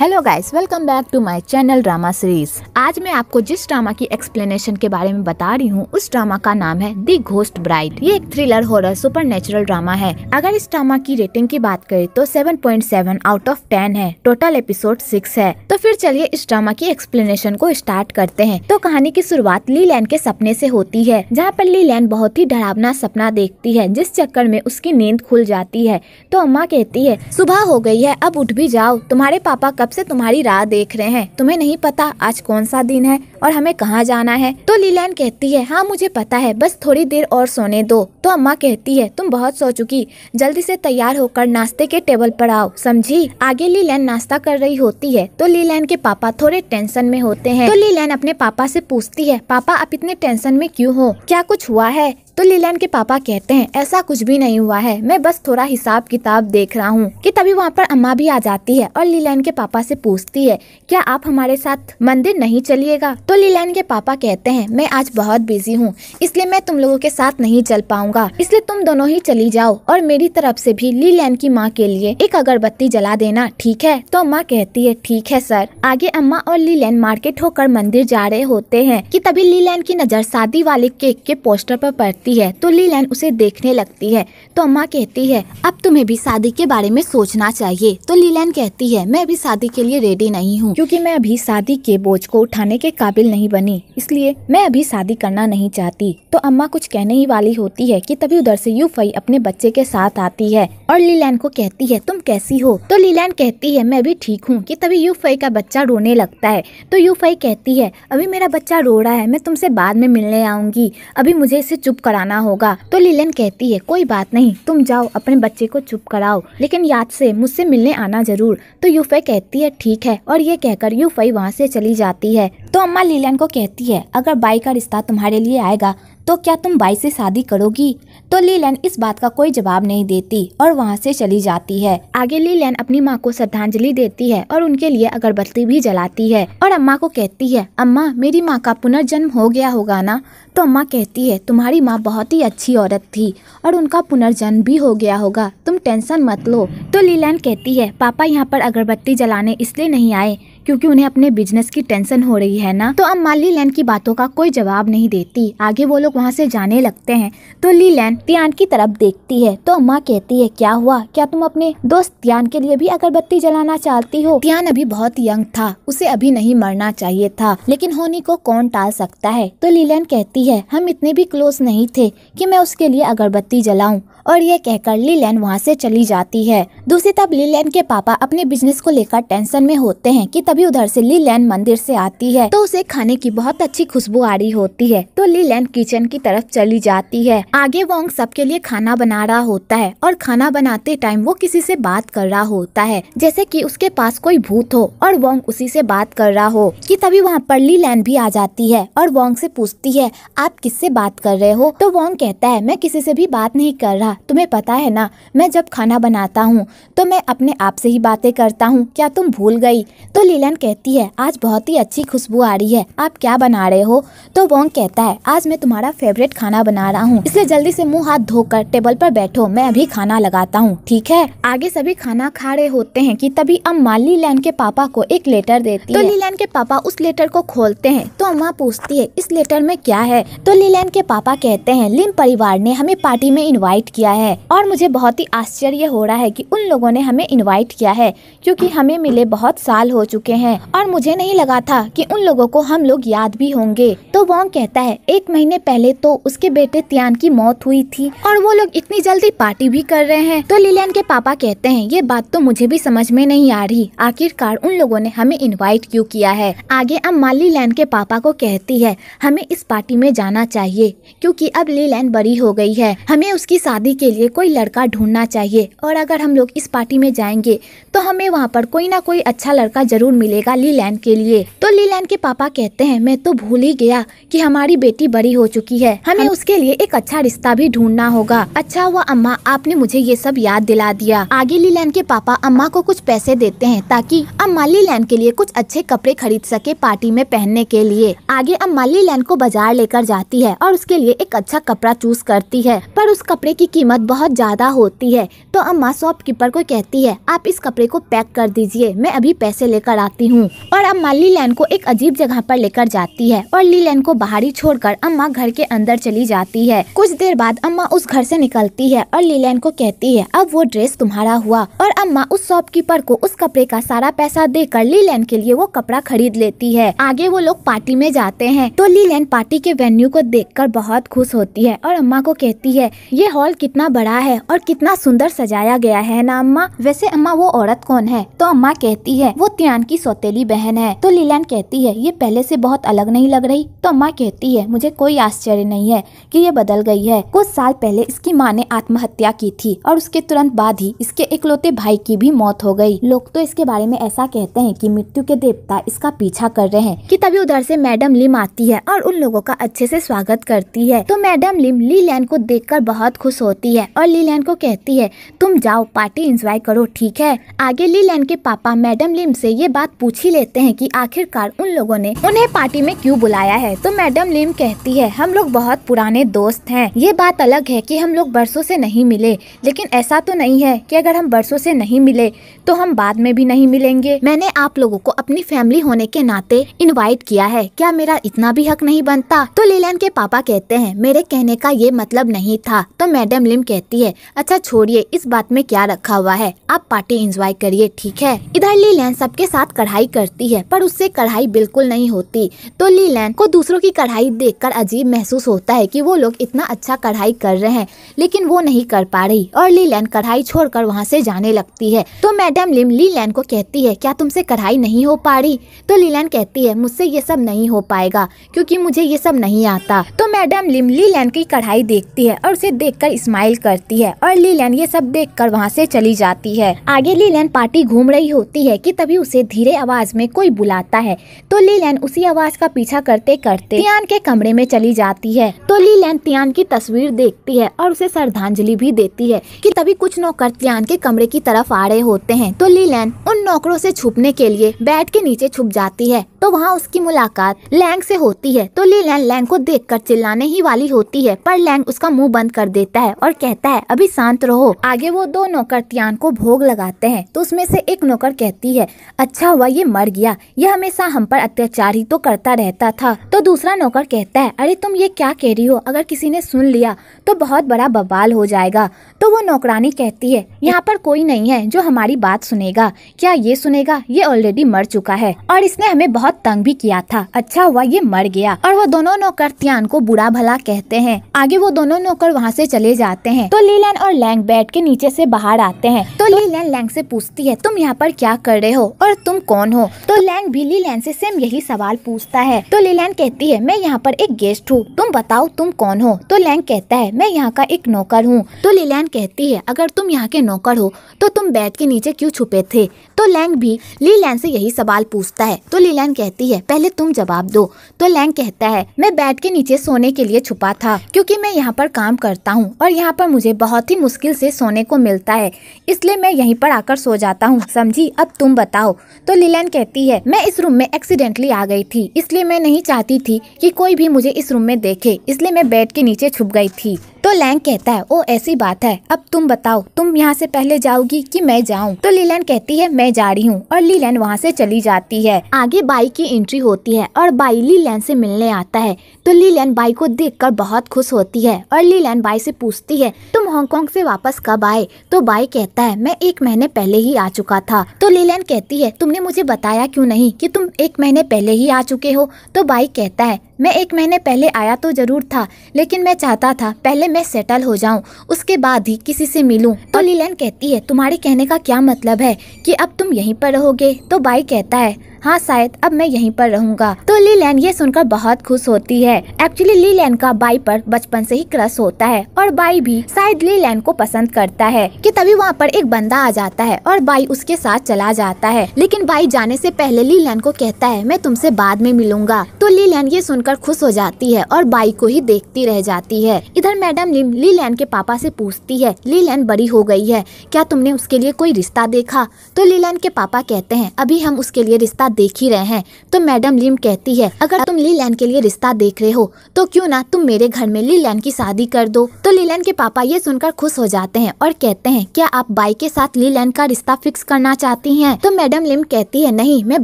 hello guys welcome back to my channel drama series आज मैं आपको जिस ड्रामा की एक्सप्लेनेशन के बारे में बता रही हूँ उस ड्रामा का नाम है दी घोस्ट ब्राइट ये एक थ्रिलर हॉरर नेचुरल ड्रामा है अगर इस ड्रामा की रेटिंग की बात करें तो 7.7 आउट ऑफ 10 है टोटल एपिसोड 6 है तो फिर चलिए इस ड्रामा की एक्सप्लेनेशन को स्टार्ट करते हैं तो कहानी की शुरुआत ली लैन के सपने ऐसी होती है जहाँ पर ली लैन बहुत ही डरावना सपना देखती है जिस चक्कर में उसकी नींद खुल जाती है तो अम्मा कहती है सुबह हो गई है अब उठ भी जाओ तुम्हारे पापा कब से तुम्हारी राह देख रहे हैं तुम्हें नहीं पता आज कौन सा दिन है और हमें कहाँ जाना है तो लीलैन कहती है हाँ मुझे पता है बस थोड़ी देर और सोने दो तो अम्मा कहती है तुम बहुत सो चुकी जल्दी से तैयार होकर नाश्ते के टेबल पर आओ समझी आगे लीलैन नाश्ता कर रही होती है तो लीलैन के पापा थोड़े टेंशन में होते हैं तो लीलैन अपने पापा से पूछती है पापा आप इतने टेंशन में क्यों हो क्या कुछ हुआ है तो लीलैन के पापा कहते हैं ऐसा कुछ भी नहीं हुआ है मैं बस थोड़ा हिसाब किताब देख रहा हूँ कि तभी वहाँ पर अम्मा भी आ जाती है और लीलैन के पापा से पूछती है क्या आप हमारे साथ मंदिर नहीं चलिएगा तो लीलैन के पापा कहते हैं मैं आज बहुत बिजी हूँ इसलिए मैं तुम लोगों के साथ नहीं चल पाऊंगा इसलिए तुम दोनों ही चली जाओ और मेरी तरफ से भी लीलैन की माँ के लिए एक अगरबत्ती जला देना ठीक है तो अम्मा कहती है ठीक है सर आगे अम्मा और लीलैन मार्केट होकर मंदिर जा रहे होते हैं कि तभी लीलैन की नजर शादी वाले केक के पोस्टर पर पड़ती है तो लीलैन उसे देखने लगती है तो अम्मा कहती है अब तुम्हें भी शादी के बारे में सोचना चाहिए तो लीलैन कहती है मैं अभी शादी के लिए रेडी नहीं हूँ क्यूँकी मैं अभी शादी के बोझ को उठाने के काबिल काबिल नहीं बनी इसलिए मैं अभी शादी करना नहीं चाहती तो अम्मा कुछ कहने ही वाली होती है कि तभी उधर से यूफई अपने बच्चे के साथ आती है और लीलैन को कहती है तुम कैसी हो तो लीलैन कहती है मैं भी ठीक हूँ कि तभी यूफई का बच्चा रोने लगता है तो यूफई कहती है अभी मेरा बच्चा रो रहा है मैं तुमसे बाद में मिलने आऊंगी अभी मुझे इसे चुप कराना होगा तो लीलैन कहती है कोई बात नहीं तुम जाओ अपने बच्चे को चुप कराओ लेकिन याद से मुझसे मिलने आना जरूर तो यूफई कहती है ठीक है और ये कहकर यूफई वहाँ से चली जाती है तो अम्मा लीलैन को कहती है अगर बाई का रिश्ता तुम्हारे लिए आएगा तो क्या तुम बाई से शादी करोगी तो लीलैन इस बात का कोई जवाब नहीं देती और वहाँ से चली जाती है आगे लीलैन अपनी माँ को श्रद्धांजलि देती है और उनके लिए अगरबत्ती भी जलाती है और अम्मा को कहती है अम्मा मेरी माँ का पुनर्जन्म हो गया होगा ना तो अम्मा कहती है तुम्हारी माँ बहुत ही अच्छी औरत थी और उनका पुनर्जन्म भी हो गया होगा तुम टेंशन मत लो तो लीलैन कहती है पापा यहाँ पर अगरबत्ती जलाने इसलिए नहीं आए क्योंकि उन्हें अपने बिजनेस की टेंशन हो रही है ना तो अब माली लैन की बातों का कोई जवाब नहीं देती आगे वो लोग वहाँ से जाने लगते हैं तो ली लैन तियान की तरफ देखती है तो अम्मा कहती है क्या हुआ क्या तुम अपने दोस्त तियान के लिए भी अगरबत्ती जलाना चाहती हो तियान अभी बहुत यंग था उसे अभी नहीं मरना चाहिए था लेकिन होनी को कौन टाल सकता है तो लीलैन कहती है हम इतने भी क्लोज नहीं थे कि मैं उसके लिए अगरबत्ती जलाऊं और ये कहकर लीलैन वहाँ से चली जाती है दूसरी तरफ लीलैन के पापा अपने बिजनेस को लेकर टेंशन में होते हैं कि तभी उधर से लीलैन मंदिर से आती है तो उसे खाने की बहुत अच्छी खुशबू आ रही होती है तो लीलैन किचन की तरफ चली जाती है आगे वोंग सबके लिए खाना बना रहा होता है और खाना बनाते टाइम वो किसी से बात कर रहा होता है जैसे की उसके पास कोई भूत हो और वोंग उसी से बात कर रहा हो की तभी वहाँ पर लीलैन भी आ जाती है और वोंग से पूछती है आप किससे बात कर रहे हो तो वोंग कहता है मैं किसी से भी बात नहीं कर रहा पापा तुम्हें पता है ना मैं जब खाना बनाता हूँ तो मैं अपने आप से ही बातें करता हूँ क्या तुम भूल गई तो लीलन कहती है आज बहुत ही अच्छी खुशबू आ रही है आप क्या बना रहे हो तो वोंग कहता है आज मैं तुम्हारा फेवरेट खाना बना रहा हूँ इसलिए जल्दी ऐसी मुँह हाथ धोकर टेबल पर बैठो मैं अभी खाना लगाता हूँ ठीक है आगे सभी खाना खा रहे होते हैं की तभी अम्मा लीलैन के पापा को एक लेटर देती तो लीलैन के पापा उस लेटर को खोलते हैं तो अम्मा पूछती है इस लेटर में क्या है तो लीलैन के पापा कहते हैं लिम परिवार ने हमें पार्टी में इन्वाइट किया किया है और मुझे बहुत ही आश्चर्य हो रहा है कि उन लोगों ने हमें इनवाइट किया है क्योंकि हमें मिले बहुत साल हो चुके हैं और मुझे नहीं लगा था कि उन लोगों को हम लोग याद भी होंगे तो वोंग कहता है एक महीने पहले तो उसके बेटे तियान की मौत हुई थी और वो लोग इतनी जल्दी पार्टी भी कर रहे हैं तो लिलियन के पापा कहते हैं ये बात तो मुझे भी समझ में नहीं आ रही आखिरकार उन लोगों ने हमें इन्वाइट क्यूँ किया है आगे अब माली लैन के पापा को कहती है हमें इस पार्टी में जाना चाहिए क्योंकि अब लीलैन बड़ी हो गई है हमें उसकी शादी के लिए कोई लड़का ढूंढना चाहिए और अगर हम लोग इस पार्टी में जाएंगे तो हमें वहाँ पर कोई ना कोई अच्छा लड़का जरूर मिलेगा लीलैंड के लिए तो लीलैंड के पापा कहते हैं मैं तो भूल ही गया कि हमारी बेटी बड़ी हो चुकी है हमें हम... उसके लिए एक अच्छा रिश्ता भी ढूंढना होगा अच्छा हुआ अम्मा आपने मुझे ये सब याद दिला दिया आगे लीलैंड के पापा अम्मा को कुछ पैसे देते हैं ताकि अम्मा लीलैंड के लिए कुछ अच्छे कपड़े खरीद सके पार्टी में पहनने के लिए आगे अम्मा लीलैंड को बाजार लेकर जाती है और उसके लिए एक अच्छा कपड़ा चूज करती है पर उस कपड़े की कीमत बहुत ज़्यादा होती है तो अम्मा शॉपकीपर को कहती है आप इस कपड़े को पैक कर दीजिए मैं अभी पैसे लेकर आती हूँ और अम्मा लीलैन को एक अजीब जगह पर लेकर जाती है और लीलैन को बाहरी छोड़कर अम्मा घर के अंदर चली जाती है कुछ देर बाद अम्मा उस घर से निकलती है और लीलैन को कहती है अब वो ड्रेस तुम्हारा हुआ और अम्मा उस शॉपकीपर को उस कपड़े का सारा पैसा देकर लीलैन के लिए वो कपड़ा खरीद लेती है आगे वो लोग पार्टी में जाते हैं तो लीलैन पार्टी के वेन्यू को कर बहुत खुश होती है और अम्मा को कहती है ये हॉल कितना बड़ा है और कितना सुंदर सजाया गया है ना अम्मा वैसे अम्मा वो औरत कौन है तो अम्मा कहती है वो त्यान की सौतेली बहन है तो लीलान कहती है ये पहले से बहुत अलग नहीं लग रही तो अम्मा कहती है मुझे कोई आश्चर्य नहीं है कि ये बदल गई है कुछ साल पहले इसकी माँ ने आत्महत्या की थी और उसके तुरंत बाद ही इसके इकलौते भाई की भी मौत हो गई लोग तो इसके बारे में ऐसा कहते हैं कि मृत्यु के देवता इसका पीछा कर रहे हैं कि तभी उधर से मैडम लिम आती है और उन लोगों का अच्छे से स्वागत करती है तो मैडम लिम ली लैन को देख बहुत खुश होती होती है और लीलैन को कहती है तुम जाओ पार्टी इंजॉय करो ठीक है आगे लीलैन के पापा मैडम लिम से ये बात पूछ ही लेते हैं कि आखिरकार उन लोगों ने उन्हें पार्टी में क्यों बुलाया है तो मैडम लिम कहती है हम लोग बहुत पुराने दोस्त हैं ये बात अलग है कि हम लोग बरसों से नहीं मिले लेकिन ऐसा तो नहीं है कि अगर हम बरसों से नहीं मिले तो हम बाद में भी नहीं मिलेंगे मैंने आप लोगों को अपनी फैमिली होने के नाते इनवाइट किया है क्या मेरा इतना भी हक नहीं बनता तो लीलैन के पापा कहते हैं मेरे कहने का ये मतलब नहीं था तो मैडम लिम कहती है अच्छा छोड़िए इस बात में क्या रखा हुआ है आप पार्टी एंजॉय करिए ठीक है इधर ली लैन सबके साथ कढ़ाई करती है पर उससे कढ़ाई बिल्कुल नहीं होती तो ली लैन को दूसरों की कढ़ाई कर अजीब महसूस होता है की वो लोग इतना अच्छा कढ़ाई कर रहे हैं लेकिन वो नहीं कर पा रही और ली लैन कढ़ाई कर वहाँ से जाने लगती है तो मैडम लिम ली लैन को कहती है क्या तुमसे कढ़ाई नहीं हो पा रही तो ली लैन कहती है मुझसे ये सब नहीं हो पाएगा क्योंकि मुझे ये सब नहीं आता तो मैडम लिम ली लैन की कढ़ाई देखती है और उसे देखकर कर स्माइल करती है और लीलन ये सब देख कर वहाँ से चली जाती है आगे लीलन पार्टी घूम रही होती है कि तभी उसे धीरे आवाज में कोई बुलाता है तो लीलन उसी आवाज का पीछा करते करते तियान के कमरे में चली जाती है तो लीलन तियान की तस्वीर देखती है और उसे श्रद्धांजलि भी देती है कि तभी कुछ नौकर तियान के कमरे की तरफ आ रहे होते हैं तो लीलन उन नौकरों से छुपने के लिए बेड के नीचे छुप जाती है तो वहाँ उसकी मुलाकात लैंग से होती है तो लीलैन लैंग को देखकर चिल्लाने ही वाली होती है पर लैंग उसका मुंह बंद कर देता है और और कहता है अभी शांत रहो आगे वो दो नौकरतियान को भोग लगाते हैं तो उसमें से एक नौकर कहती है अच्छा हुआ ये मर गया यह हमेशा हम पर अत्याचार ही तो करता रहता था तो दूसरा नौकर कहता है अरे तुम ये क्या कह रही हो अगर किसी ने सुन लिया तो बहुत बड़ा बवाल हो जाएगा तो वो नौकरानी कहती है यहाँ पर कोई नहीं है जो हमारी बात सुनेगा क्या ये सुनेगा ये ऑलरेडी मर चुका है और इसने हमें बहुत तंग भी किया था अच्छा हुआ ये मर गया और वो दोनों नौकर त्यान को बुरा भला कहते हैं आगे वो दोनों नौकर वहाँ से चले जाते जाते हैं तो लीलैन और लैंग बेड के नीचे से बाहर आते हैं तो लीलैन लैंग से पूछती है तुम यहाँ पर क्या कर रहे हो और तुम कौन हो तो लैंग भी लीलैन से सेम यही सवाल पूछता है तो लीलैन कहती है मैं यहाँ पर एक गेस्ट हूँ तुम बताओ तुम कौन हो तो लैंग कहता है मैं यहाँ का एक नौकर हूँ तो लीलैंड कहती है अगर तुम यहाँ के नौकर हो तो तुम बेड के नीचे क्यों छुपे थे तो लैंग भी लीलैन से यही सवाल पूछता है तो लीलैन कहती है पहले तुम जवाब दो तो लैंग कहता है मैं बेड के नीचे सोने के लिए छुपा था क्योंकि मैं यहाँ पर काम करता हूँ और यहाँ यहाँ पर मुझे बहुत ही मुश्किल से सोने को मिलता है इसलिए मैं यहीं पर आकर सो जाता हूँ समझी अब तुम बताओ तो लीलन कहती है मैं इस रूम में एक्सीडेंटली आ गई थी इसलिए मैं नहीं चाहती थी कि कोई भी मुझे इस रूम में देखे इसलिए मैं बेड के नीचे छुप गई थी तो लैंग कहता है ओ ऐसी बात है अब तुम बताओ तुम यहाँ से पहले जाओगी कि मैं जाऊँ तो लीलैन कहती है मैं जा रही हूँ और लीलैन वहाँ से चली जाती है आगे बाई की एंट्री होती है और बाई लीलैन से मिलने आता है तो लीलैन बाई को कर बहुत खुश होती है और लीलैन बाई से पूछती है तुम हांगकांग से वापस कब आए तो बाई कहता है मैं एक महीने पहले ही आ चुका था तो लीलैन कहती है तुमने मुझे बताया क्यों नहीं कि तुम एक महीने पहले ही आ चुके हो तो बाई कहता है मैं एक महीने पहले आया तो ज़रूर था लेकिन मैं चाहता था पहले मैं सेटल हो जाऊं उसके बाद ही किसी से मिलूं तो लीलैन कहती है तुम्हारे कहने का क्या मतलब है कि अब तुम यहीं पर रहोगे तो बाई कहता है हाँ शायद अब मैं यहीं पर रहूंगा तो ली लैन ये सुनकर बहुत खुश होती है एक्चुअली ली लैन का बाई पर बचपन से ही क्रश होता है और बाई भी शायद ली लैन को पसंद करता है कि तभी वहाँ पर एक बंदा आ जाता है और बाई उसके साथ चला जाता है लेकिन बाई जाने से पहले ली लैन को कहता है मैं तुमसे बाद में मिलूंगा तो ली लैन ये सुनकर खुश हो जाती है और बाई को ही देखती रह जाती है इधर मैडम लिम ली लैन के पापा से पूछती है ली लैन बड़ी हो गई है क्या तुमने उसके लिए कोई रिश्ता देखा तो ली लैन के पापा कहते हैं अभी हम उसके लिए रिश्ता रिश्ता देख ही रहे हैं तो मैडम लिम कहती है अगर तुम ली लैन के लिए रिश्ता देख रहे हो तो क्यों ना तुम मेरे घर में ली लैन की शादी कर दो तो ली लैन के पापा ये सुनकर खुश हो जाते हैं और कहते हैं क्या आप बाई के साथ ली लैन का रिश्ता फिक्स करना चाहती है तो मैडम लिम कहती है नहीं मैं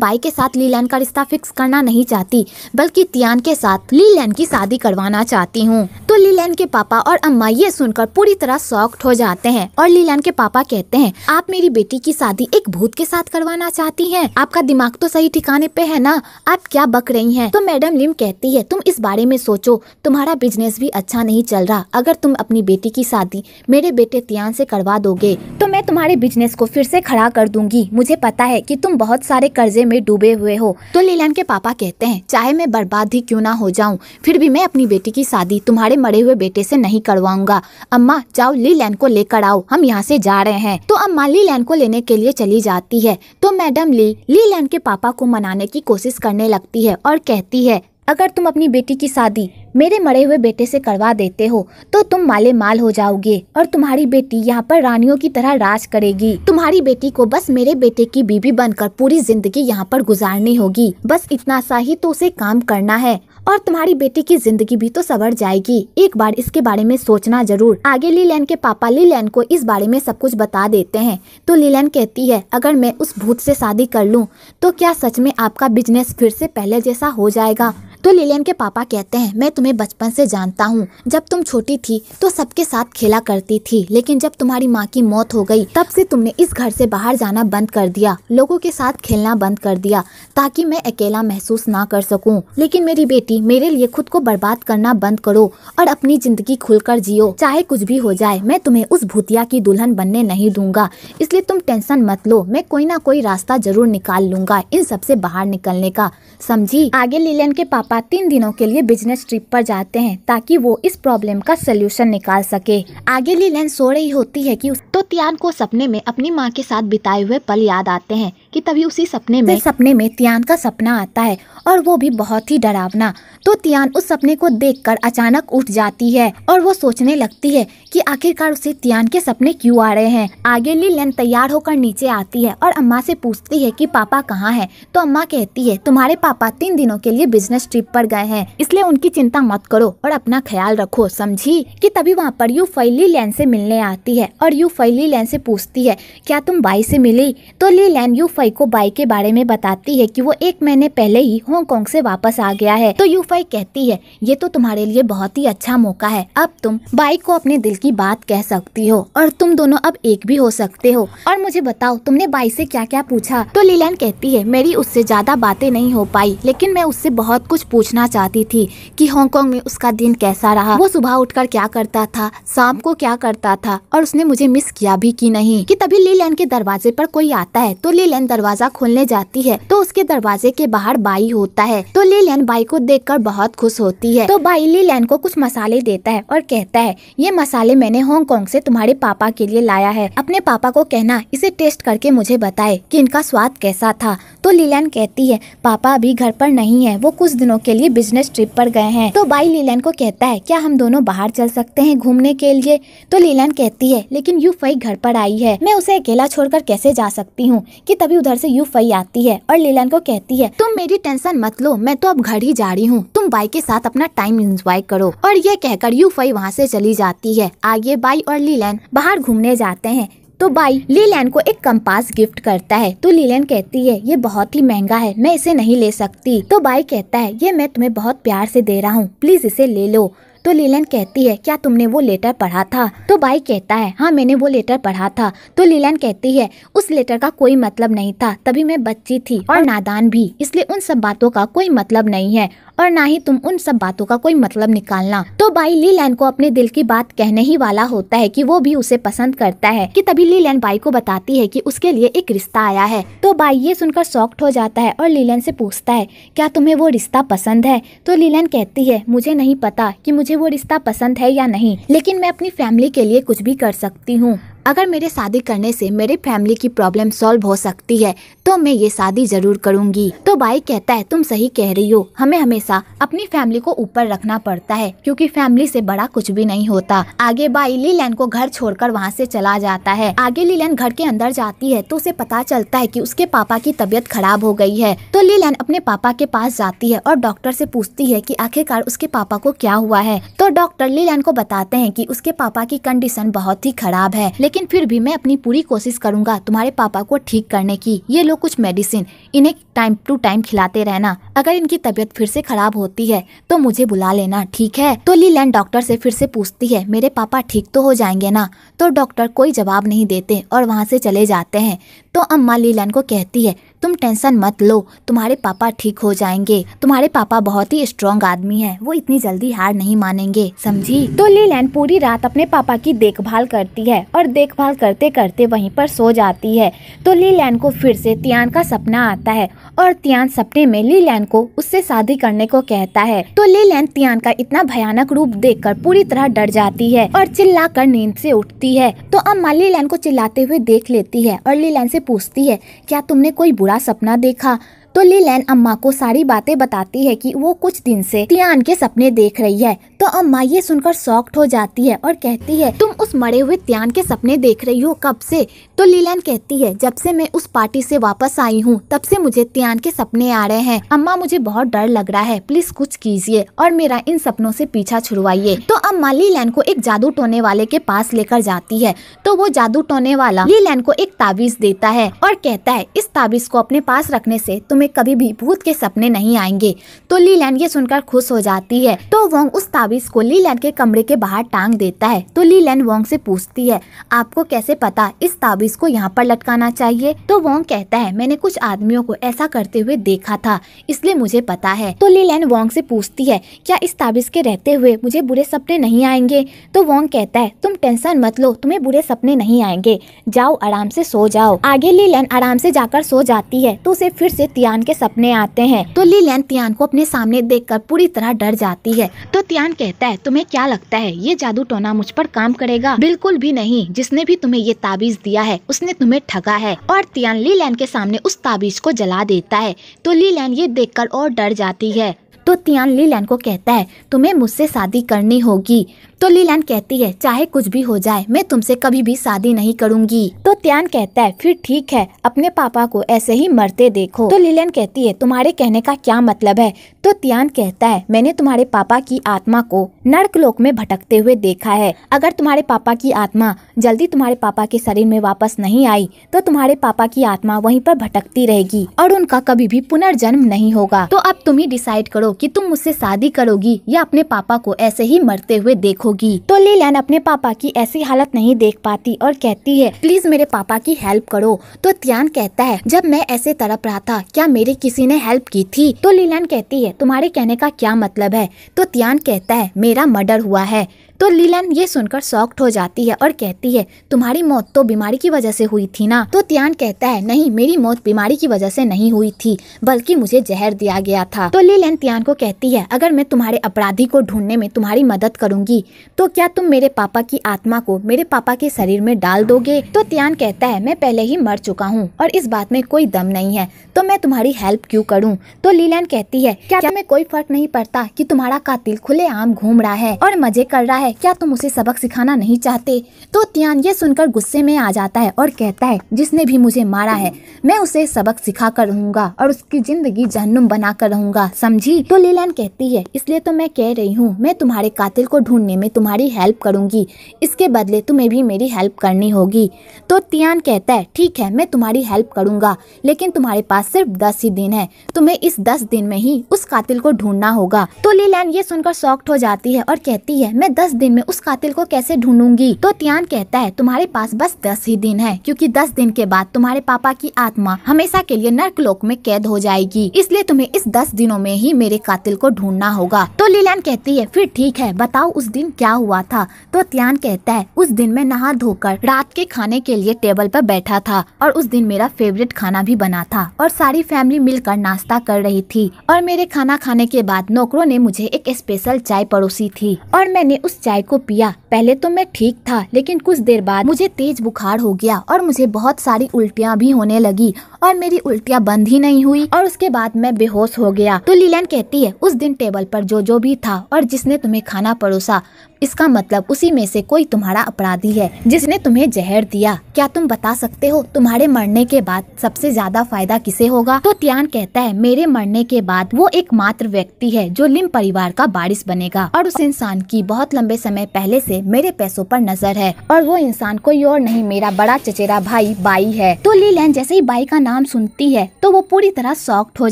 बाई के साथ ली लैन का रिश्ता फिक्स करना नहीं चाहती बल्कि तियान के साथ ली लैन की शादी करवाना चाहती हूँ तो ली लैन के पापा और अम्मा ये सुनकर पूरी तरह सॉक्ट हो जाते हैं और ली लैन के पापा कहते हैं आप मेरी बेटी की शादी एक भूत के साथ करवाना चाहती है आपका दिमाग तो सही ठिकाने पे है ना आप क्या बक रही हैं तो मैडम लिम कहती है तुम इस बारे में सोचो तुम्हारा बिजनेस भी अच्छा नहीं चल रहा अगर तुम अपनी बेटी की शादी मेरे बेटे तियान से करवा दोगे तो मैं तुम्हारे बिजनेस को फिर से खड़ा कर दूंगी मुझे पता है कि तुम बहुत सारे कर्जे में डूबे हुए हो तो लीलैंड के पापा कहते हैं चाहे मैं बर्बाद ही क्यों ना हो जाऊँ फिर भी मैं अपनी बेटी की शादी तुम्हारे मरे हुए बेटे ऐसी नहीं करवाऊंगा अम्मा जाओ लीलैन को लेकर आओ हम यहाँ ऐसी जा रहे हैं तो अम्मा लीलैन को लेने के लिए चली जाती है तो मैडम ली लीलैन के पापा पापा को मनाने की कोशिश करने लगती है और कहती है अगर तुम अपनी बेटी की शादी मेरे मरे हुए बेटे से करवा देते हो तो तुम माले माल हो जाओगे और तुम्हारी बेटी यहाँ पर रानियों की तरह राज करेगी तुम्हारी बेटी को बस मेरे बेटे की बीबी बनकर पूरी जिंदगी यहाँ पर गुजारनी होगी बस इतना सा ही तो उसे काम करना है और तुम्हारी बेटी की जिंदगी भी तो सवर जाएगी एक बार इसके बारे में सोचना जरूर आगे लीलैन के पापा लीलैन को इस बारे में सब कुछ बता देते हैं तो लीलैन कहती है अगर मैं उस भूत से शादी कर लूँ तो क्या सच में आपका बिजनेस फिर से पहले जैसा हो जाएगा तो लिलियन के पापा कहते हैं मैं तुम्हें बचपन से जानता हूँ जब तुम छोटी थी तो सबके साथ खेला करती थी लेकिन जब तुम्हारी माँ की मौत हो गई तब से तुमने इस घर से बाहर जाना बंद कर दिया लोगों के साथ खेलना बंद कर दिया ताकि मैं अकेला महसूस ना कर सकूं लेकिन मेरी बेटी मेरे लिए खुद को बर्बाद करना बंद करो और अपनी जिंदगी खुलकर जियो चाहे कुछ भी हो जाए मैं तुम्हें उस भूतिया की दुल्हन बनने नहीं दूंगा इसलिए तुम टेंशन मत लो मैं कोई ना कोई रास्ता जरूर निकाल लूंगा इन सबसे बाहर निकलने का समझी आगे लिलियन के पापा पापा तीन दिनों के लिए बिजनेस ट्रिप पर जाते हैं ताकि वो इस प्रॉब्लम का सोल्यूशन निकाल सके आगे लीलैन सो रही होती है कि तो तियान को सपने में अपनी माँ के साथ बिताए हुए पल याद आते हैं कि तभी उसी सपने में सपने में तियान का सपना आता है और वो भी बहुत ही डरावना तो तियान उस सपने को देखकर अचानक उठ जाती है और वो सोचने लगती है कि आखिरकार उसे तियान के सपने क्यों आ रहे हैं आगे लिलियन तैयार होकर नीचे आती है और अम्मा से पूछती है कि पापा कहाँ है तो अम्मा कहती है तुम्हारे पापा तीन दिनों के लिए बिजनेस ट्रिप पर गए हैं इसलिए उनकी चिंता मत करो और अपना ख्याल रखो समझी कि तभी वहाँ पर यू फैली लैन से मिलने आती है और यू फैली लैन से पूछती है क्या तुम बाई से मिली तो ली लैन यू फई को बाई के बारे में बताती है कि वो एक महीने पहले ही हांगकॉन्ग से वापस आ गया है तो यू फाई कहती है ये तो तुम्हारे लिए बहुत ही अच्छा मौका है अब तुम बाई को अपने दिल की बात कह सकती हो और तुम दोनों अब एक भी हो सकते हो और मुझे बताओ तुमने बाई से क्या क्या पूछा तो लीलन कहती है मेरी उससे ज्यादा बातें नहीं हो पाई लेकिन मैं उससे बहुत कुछ पूछना चाहती थी कि हांगकांग में उसका दिन कैसा रहा वो सुबह उठकर क्या करता था शाम को क्या करता था और उसने मुझे मिस किया भी की नहीं कि तभी लीलैन के दरवाजे पर कोई आता है तो लीलैन दरवाजा खोलने जाती है तो उसके दरवाजे के बाहर बाई होता है तो लीलैन बाई को देख बहुत खुश होती है तो बाइली लैन को कुछ मसाले देता है और कहता है ये मसाले मैंने होंगकोंग से तुम्हारे पापा के लिए लाया है अपने पापा को कहना इसे टेस्ट करके मुझे बताए कि इनका स्वाद कैसा था तो लीलैन कहती है पापा अभी घर पर नहीं है वो कुछ दिनों के लिए बिजनेस ट्रिप पर गए हैं तो बाई लीलैन को कहता है क्या हम दोनों बाहर चल सकते हैं घूमने के लिए तो लीलैन कहती है लेकिन यू फई घर पर आई है मैं उसे अकेला छोड़कर कैसे जा सकती हूँ कि तभी उधर से यू फई आती है और लीलैन को कहती है तुम मेरी टेंशन मत लो मैं तो अब घर ही जा रही हूँ तुम बाई के साथ अपना टाइम इंजॉय करो और ये कहकर यू फई वहाँ से चली जाती है आगे बाई और लीलैन बाहर घूमने जाते हैं तो बाई लीलैन को एक कंपास गिफ्ट करता है तो लीलैन कहती है ये बहुत ही महंगा है मैं इसे नहीं ले सकती तो बाई कहता है ये मैं तुम्हें बहुत प्यार से दे रहा हूँ प्लीज इसे ले लो तो लीलन कहती है क्या तुमने वो लेटर पढ़ा था तो बाई कहता है हाँ मैंने वो लेटर पढ़ा था तो लीलन कहती है उस लेटर का कोई मतलब नहीं था तभी मैं बच्ची थी और नादान भी इसलिए उन सब बातों का कोई मतलब नहीं है और ना ही तुम उन सब बातों का कोई मतलब निकालना तो बाई लीलन को अपने दिल की बात कहने ही वाला होता है कि वो भी उसे पसंद करता है कि तभी लीलन बाई को बताती है कि उसके लिए एक रिश्ता आया है तो बाई ये सुनकर सॉफ्ट हो जाता है और लीलैन से पूछता है क्या तुम्हें वो रिश्ता पसंद है तो लीलैन कहती है मुझे नहीं पता की मुझे मुझे वो रिश्ता पसंद है या नहीं लेकिन मैं अपनी फैमिली के लिए कुछ भी कर सकती हूँ अगर मेरे शादी करने से मेरे फैमिली की प्रॉब्लम सॉल्व हो सकती है तो मैं ये शादी जरूर करूंगी तो भाई कहता है तुम सही कह रही हो हमें हमेशा अपनी फैमिली को ऊपर रखना पड़ता है क्योंकि फैमिली से बड़ा कुछ भी नहीं होता आगे भाई लीलैन को घर छोड़कर वहाँ से चला जाता है आगे लीलैन घर के अंदर जाती है तो उसे पता चलता है की उसके पापा की तबीयत खराब हो गई है तो लीलैन अपने पापा के पास जाती है और डॉक्टर से पूछती है की आखिरकार उसके पापा को क्या हुआ है तो डॉक्टर लीलैन को बताते हैं की उसके पापा की कंडीशन बहुत ही खराब है लेकिन फिर भी मैं अपनी पूरी कोशिश करूंगा तुम्हारे पापा को ठीक करने की ये लो कुछ मेडिसिन इन्हें टाइम टू टाइम खिलाते रहना अगर इनकी तबीयत फिर से खराब होती है तो मुझे बुला लेना ठीक है तो ली लैंड डॉक्टर से फिर से पूछती है मेरे पापा ठीक तो हो जाएंगे ना तो डॉक्टर कोई जवाब नहीं देते और वहाँ से चले जाते हैं तो अम्मा लीलन को कहती है तुम टेंशन मत लो तुम्हारे पापा ठीक हो जाएंगे तुम्हारे पापा बहुत ही स्ट्रॉन्ग आदमी है वो इतनी जल्दी हार नहीं मानेंगे समझी तो लीलैन पूरी रात अपने पापा की देखभाल करती है और देखभाल करते करते वहीं पर सो जाती है तो लीलैन को फिर से तियान का सपना आता है और तियान सपने में लीलैन को उससे शादी करने को कहता है तो लीलैन तियान का इतना भयानक रूप देखकर पूरी तरह डर जाती है और चिल्लाकर नींद से उठती है तो अम्मा लीलैन को चिल्लाते हुए देख लेती है और लीलैन से पूछती है क्या तुमने कोई बुरा सपना देखा तो लीलैन अम्मा को सारी बातें बताती है कि वो कुछ दिन से तियान के सपने देख रही है तो अम्मा ये सुनकर सॉक्ट हो जाती है और कहती है तुम उस मरे हुए त्यान के सपने देख रही हो कब से तो लीलैन कहती है जब से मैं उस पार्टी से वापस आई हूँ तब से मुझे तियान के सपने आ रहे हैं अम्मा मुझे बहुत डर लग रहा है प्लीज कुछ कीजिए और मेरा इन सपनों से पीछा छुड़वाइए तो अम्मा लीलैन को एक जादू टोने वाले के पास लेकर जाती है तो वो जादू टोने वाला लीलैन को एक ताबीज देता है और कहता है इस ताबीज को अपने पास रखने से तुम्हें तुम्हें कभी भी भूत के सपने नहीं आएंगे तो लीलैंड ये सुनकर खुश हो जाती है तो वोंग उस ताबीज को लीलैंड के कमरे के बाहर टांग देता है तो लीलैंड वोंग से पूछती है आपको कैसे पता इस ताबीज को यहाँ पर लटकाना चाहिए तो वोंग कहता है मैंने कुछ आदमियों को ऐसा करते हुए देखा था इसलिए मुझे पता है तो लीलैंड वोंग से पूछती है क्या इस ताबीज के रहते हुए मुझे बुरे सपने नहीं आएंगे तो वोंग कहता है तुम टेंशन मत लो तुम्हें बुरे सपने नहीं आएंगे जाओ आराम से सो जाओ आगे लीलैंड आराम से जाकर सो जाती है तो उसे फिर से तिया तियान के सपने आते हैं तो लीलैन तियान को अपने सामने देखकर पूरी तरह डर जाती है तो तियान कहता है तुम्हें क्या लगता है ये जादू टोना मुझ पर काम करेगा बिल्कुल भी नहीं जिसने भी तुम्हें ये ताबीज दिया है उसने तुम्हें ठगा है और तियान लीलैन के सामने उस ताबीज को जला देता है तो लीलैन ये कर और डर जाती है तो तियान लीलैन को कहता है तुम्हें मुझसे शादी करनी होगी तो लीलैन कहती है चाहे कुछ भी हो जाए मैं तुमसे कभी भी शादी नहीं करूंगी तो त्यान कहता है फिर ठीक है अपने पापा को ऐसे ही मरते देखो तो लीलैन कहती है तुम्हारे कहने का क्या मतलब है तो त्यान कहता है मैंने तुम्हारे पापा की आत्मा को नर्क लोक में भटकते हुए देखा है अगर तुम्हारे पापा की आत्मा जल्दी तुम्हारे पापा के शरीर में वापस नहीं आई तो तुम्हारे पापा की आत्मा वहीं पर भटकती रहेगी और उनका कभी भी पुनर्जन्म नहीं होगा तो अब तुम ही डिसाइड करो कि तुम मुझसे शादी करोगी या अपने पापा को ऐसे ही मरते हुए देखोगी तो लीलैन अपने पापा की ऐसी हालत नहीं देख पाती और कहती है प्लीज मेरे पापा की हेल्प करो तो त्यान कहता है जब मैं ऐसे तरफ रहा था क्या मेरे किसी ने हेल्प की थी तो लीलैन कहती है तुम्हारे कहने का क्या मतलब है तो त्यान कहता है मेरा मर्डर हुआ है तो लीलन ये सुनकर सॉक्ट हो जाती है और कहती है तुम्हारी मौत तो बीमारी की वजह से हुई थी ना तो त्यान कहता है नहीं मेरी मौत बीमारी की वजह से नहीं हुई थी बल्कि मुझे जहर दिया गया था तो लीलन त्यान को कहती है अगर मैं तुम्हारे अपराधी को ढूंढने में तुम्हारी मदद करूंगी तो क्या तुम मेरे पापा की आत्मा को मेरे पापा के शरीर में डाल दोगे तो त्यान कहता है मैं पहले ही मर चुका हूँ और इस बात में कोई दम नहीं है तो मैं तुम्हारी हेल्प क्यूँ करूँ तो लीलन कहती है क्या तुम्हें कोई फर्क नहीं पड़ता की तुम्हारा कातिल खुले आम घूम रहा है और मजे कर रहा है क्या तुम उसे सबक सिखाना नहीं चाहते तो त्यान ये सुनकर गुस्से में आ जाता है और कहता है जिसने भी मुझे मारा है मैं उसे सबक सिखा कर रहूंगा और उसकी जिंदगी जहनुम बना कर रहूंगा समझी तो लीलैन कहती है इसलिए तो मैं कह रही हूँ मैं तुम्हारे कातिल को ढूंढने में तुम्हारी हेल्प करूंगी इसके बदले तुम्हें भी मेरी हेल्प करनी होगी तो त्यान कहता है ठीक है मैं तुम्हारी हेल्प करूंगा लेकिन तुम्हारे पास सिर्फ दस ही दिन है तुम्हें इस दस दिन में ही उस कातिल को ढूंढना होगा तो लीलैन ये सुनकर सॉक्ट हो जाती है और कहती है मैं दस दस दिन में उस कातिल को कैसे ढूंढूंगी तो त्यान कहता है तुम्हारे पास बस दस ही दिन है क्योंकि दस दिन के बाद तुम्हारे पापा की आत्मा हमेशा के लिए नर्क लोक में कैद हो जाएगी इसलिए तुम्हें इस दस दिनों में ही मेरे कातिल को ढूंढना होगा तो लीलान कहती है फिर ठीक है बताओ उस दिन क्या हुआ था तो त्यान कहता है उस दिन मैं नहा धोकर रात के खाने के लिए टेबल पर बैठा था और उस दिन मेरा फेवरेट खाना भी बना था और सारी फैमिली मिलकर नाश्ता कर रही थी और मेरे खाना खाने के बाद नौकरों ने मुझे एक स्पेशल चाय परोसी थी और मैंने उस चाय को पिया पहले तो मैं ठीक था लेकिन कुछ देर बाद मुझे तेज बुखार हो गया और मुझे बहुत सारी उल्टियाँ भी होने लगी और मेरी उल्टियाँ बंद ही नहीं हुई और उसके बाद मैं बेहोश हो गया तो लीलैंड कहती है उस दिन टेबल पर जो जो भी था और जिसने तुम्हें खाना परोसा इसका मतलब उसी में से कोई तुम्हारा अपराधी है जिसने तुम्हें जहर दिया क्या तुम बता सकते हो तुम्हारे मरने के बाद सबसे ज्यादा फायदा किसे होगा तो त्यान कहता है मेरे मरने के बाद वो एकमात्र व्यक्ति है जो लिम परिवार का बारिश बनेगा और उस इंसान की बहुत लंबे समय पहले से मेरे पैसों पर नजर है और वो इंसान कोई और नहीं मेरा बड़ा चचेरा भाई बाई है तो लीलैन जैसे ही बाई का नाम नाम सुनती है तो वो पूरी तरह सॉक्ट हो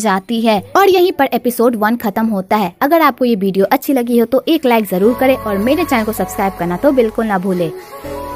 जाती है और यहीं पर एपिसोड वन खत्म होता है अगर आपको ये वीडियो अच्छी लगी हो तो एक लाइक जरूर करे और मेरे चैनल को सब्सक्राइब करना तो बिल्कुल ना भूले